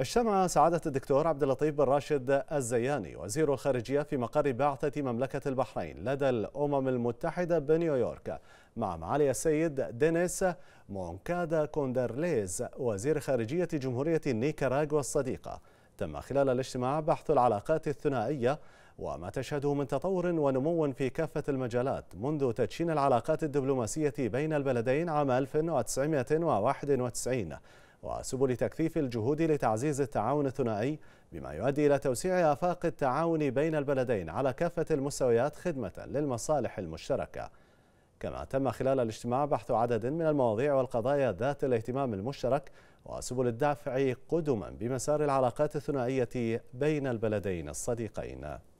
اجتمع سعادة الدكتور عبد اللطيف بن راشد الزياني وزير الخارجية في مقر بعثة مملكة البحرين لدى الأمم المتحدة بنيويورك مع معالي السيد دينيس مونكادا كوندرليز وزير خارجية جمهورية نيكاراغوا الصديقة تم خلال الاجتماع بحث العلاقات الثنائية وما تشهده من تطور ونمو في كافة المجالات منذ تدشين العلاقات الدبلوماسية بين البلدين عام 1991 وسبل تكثيف الجهود لتعزيز التعاون الثنائي بما يؤدي إلى توسيع آفاق التعاون بين البلدين على كافة المستويات خدمة للمصالح المشتركة كما تم خلال الاجتماع بحث عدد من المواضيع والقضايا ذات الاهتمام المشترك وسبل الدافع قدما بمسار العلاقات الثنائية بين البلدين الصديقين